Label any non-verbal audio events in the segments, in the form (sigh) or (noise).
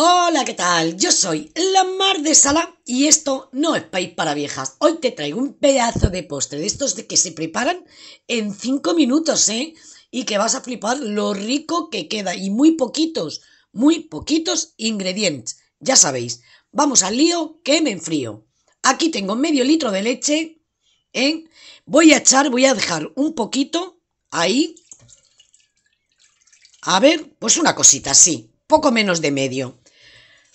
Hola, ¿qué tal? Yo soy la Mar de Sala y esto no es país para viejas. Hoy te traigo un pedazo de postre de estos de que se preparan en 5 minutos, ¿eh? Y que vas a flipar lo rico que queda y muy poquitos, muy poquitos ingredientes. Ya sabéis, vamos al lío que me enfrío. Aquí tengo medio litro de leche, ¿eh? Voy a echar, voy a dejar un poquito ahí. A ver, pues una cosita, sí, poco menos de medio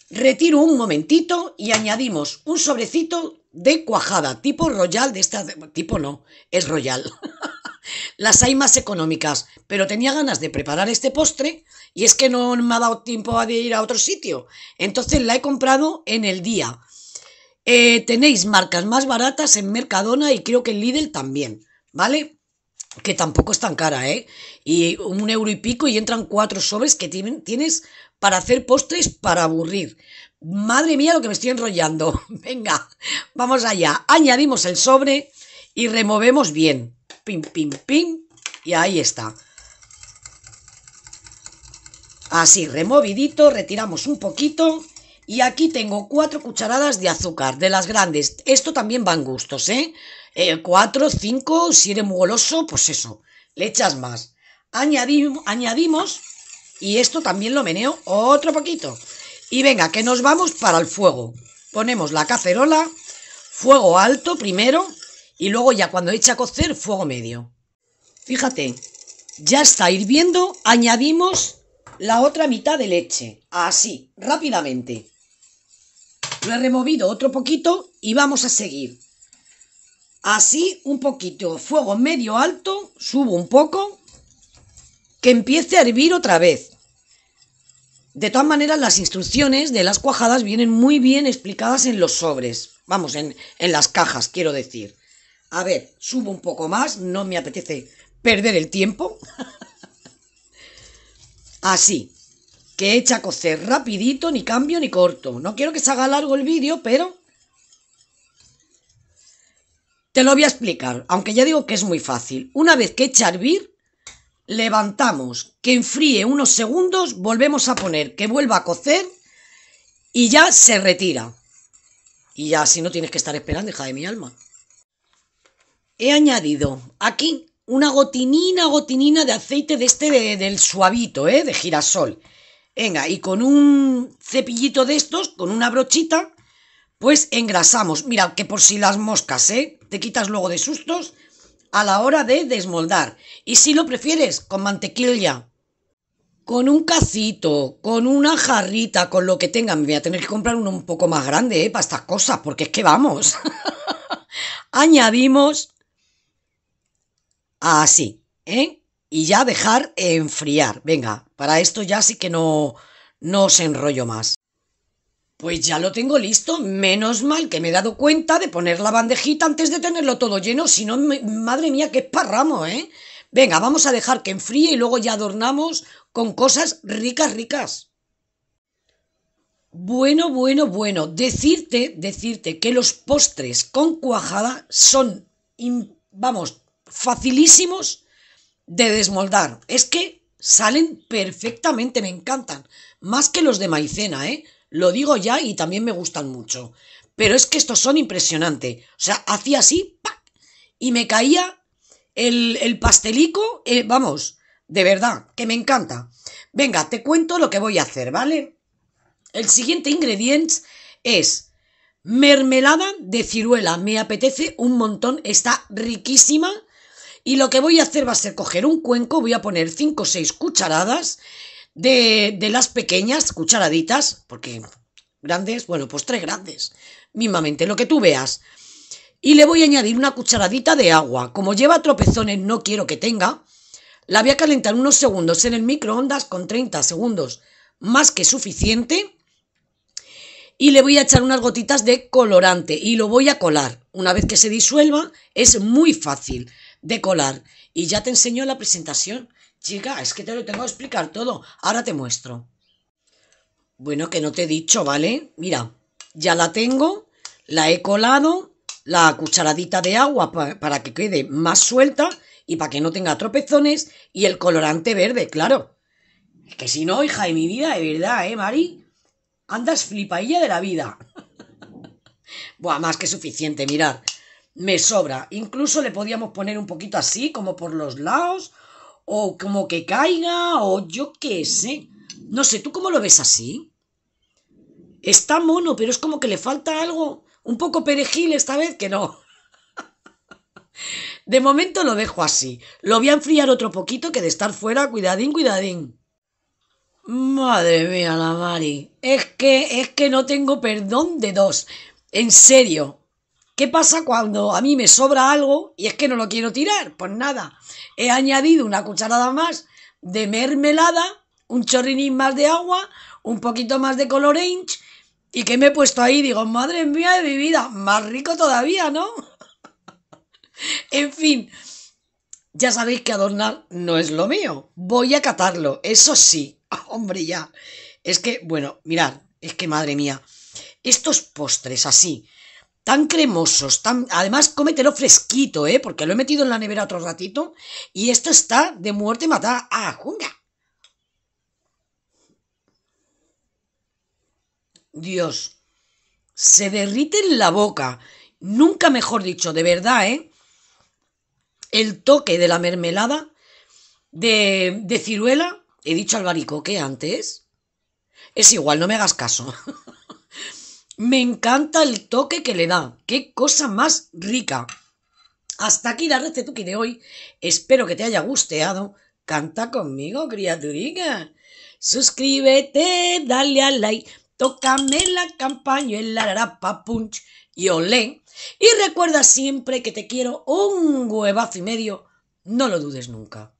retiro un momentito y añadimos un sobrecito de cuajada, tipo royal de esta... Tipo no, es royal. (laughs) Las hay más económicas, pero tenía ganas de preparar este postre y es que no me ha dado tiempo de ir a otro sitio. Entonces la he comprado en el día. Eh, tenéis marcas más baratas en Mercadona y creo que en Lidl también, ¿vale? Que tampoco es tan cara, ¿eh? Y un euro y pico y entran cuatro sobres que tienen, tienes para hacer postres para aburrir. Madre mía, lo que me estoy enrollando. (laughs) Venga, vamos allá. Añadimos el sobre y removemos bien. Pim, pim, pim. Y ahí está. Así, removidito, retiramos un poquito. Y aquí tengo cuatro cucharadas de azúcar, de las grandes. Esto también van gustos, ¿eh? eh cuatro, cinco, si eres muy goloso, pues eso. Le echas más. añadimos y esto también lo meneo otro poquito. Y venga, que nos vamos para el fuego. Ponemos la cacerola, fuego alto primero, y luego ya cuando eche a cocer, fuego medio. Fíjate, ya está hirviendo, añadimos la otra mitad de leche, así, rápidamente. Lo he removido otro poquito y vamos a seguir. Así, un poquito, fuego medio alto, subo un poco, que empiece a hervir otra vez. De todas maneras, las instrucciones de las cuajadas vienen muy bien explicadas en los sobres. Vamos, en, en las cajas, quiero decir. A ver, subo un poco más, no me apetece perder el tiempo. (laughs) Así, que echa a cocer rapidito, ni cambio ni corto. No quiero que se haga largo el vídeo, pero... Te lo voy a explicar, aunque ya digo que es muy fácil. Una vez que echa a hervir, levantamos, que enfríe unos segundos, volvemos a poner, que vuelva a cocer y ya se retira. Y ya así no tienes que estar esperando, hija de mi alma. He añadido aquí una gotinina, gotinina de aceite de este del suavito, ¿eh? de girasol. Venga, y con un cepillito de estos, con una brochita, pues engrasamos. Mira, que por si las moscas, ¿eh? Te quitas luego de sustos a la hora de desmoldar. Y si lo prefieres, con mantequilla. Con un cacito, con una jarrita, con lo que tengan. Me voy a tener que comprar uno un poco más grande, ¿eh? Para estas cosas, porque es que vamos. (laughs) Añadimos así, ¿eh? Y ya dejar enfriar. Venga, para esto ya sí que no, no os enrollo más. Pues ya lo tengo listo. Menos mal que me he dado cuenta de poner la bandejita antes de tenerlo todo lleno. Si no, madre mía, qué esparramos, ¿eh? Venga, vamos a dejar que enfríe y luego ya adornamos con cosas ricas, ricas. Bueno, bueno, bueno. Decirte, decirte que los postres con cuajada son, vamos, facilísimos de desmoldar. Es que salen perfectamente, me encantan. Más que los de maicena, ¿eh? Lo digo ya y también me gustan mucho. Pero es que estos son impresionantes. O sea, hacía así, Y me caía el, el pastelico, eh, vamos, de verdad, que me encanta. Venga, te cuento lo que voy a hacer, ¿vale? El siguiente ingrediente es mermelada de ciruela. Me apetece un montón, está riquísima. Y lo que voy a hacer va a ser coger un cuenco, voy a poner 5 o 6 cucharadas de, las pequeñas cucharaditas, porque grandes, bueno, pues tres grandes, Mismamente, lo que tú veas. Y le voy a añadir una cucharadita de agua. Como lleva tropezones, no quiero que tenga. La voy a calentar unos segundos en el microondas con 30 segundos más que suficiente. Y le voy a echar unas gotitas de colorante y lo voy a colar. Una vez que se disuelva, es muy fácil de colar. Y ya te enseño la presentación Chica, es que te lo tengo que explicar todo. Ahora te muestro. Bueno, que no te he dicho, ¿vale? Mira, ya la tengo, la he colado, la cucharadita de agua para que quede más suelta y para que no tenga tropezones y el colorante verde, claro. que si no, hija de mi vida, de verdad, ¿eh, Mari? Andas flipailla de la vida. (laughs) Buah, más que suficiente, mirad. Me sobra. Incluso le podíamos poner un poquito así, como por los lados, o como que caiga, o yo qué sé. No sé, ¿tú cómo lo ves así? Está mono, pero es como que le falta algo, un poco perejil esta vez que no. (laughs) De momento lo dejo así. Lo voy a enfriar otro poquito que de estar fuera, cuidadín, cuidadín. Madre mía, la Mari. Es que, es que no tengo perdón de dos. En serio, ¿Qué pasa cuando a mí me sobra algo y es que no lo quiero tirar? Pues nada, he añadido una cucharada más de mermelada, un chorrinín más de agua, un poquito más de color orange y que me he puesto ahí, digo, madre mía de mi vida, más rico todavía, ¿no? (laughs) en fin, ya sabéis que adornar no es lo mío. Voy a catarlo, eso sí, (laughs) hombre ya. Es que, bueno, mirad, es que madre mía, estos postres así, tan cremosos, tan... Además, cómetelo fresquito, ¿eh? Porque lo he metido en la nevera otro ratito y esto está de muerte matada. ¡Ah, junga! Dios, se derrite en la boca. Nunca mejor dicho, de verdad, ¿eh? El toque de la mermelada de, de ciruela, he dicho albaricoque antes. Es igual, no me hagas caso. (laughs) Me encanta el toque que le da. Qué cosa más rica. Hasta aquí la receta de hoy. Espero que te haya gusteado. Canta conmigo, criaturica. Suscríbete, dale al like, tócame la la rapa punch y olé. Y recuerda siempre que te quiero un huevazo y medio. No lo dudes nunca.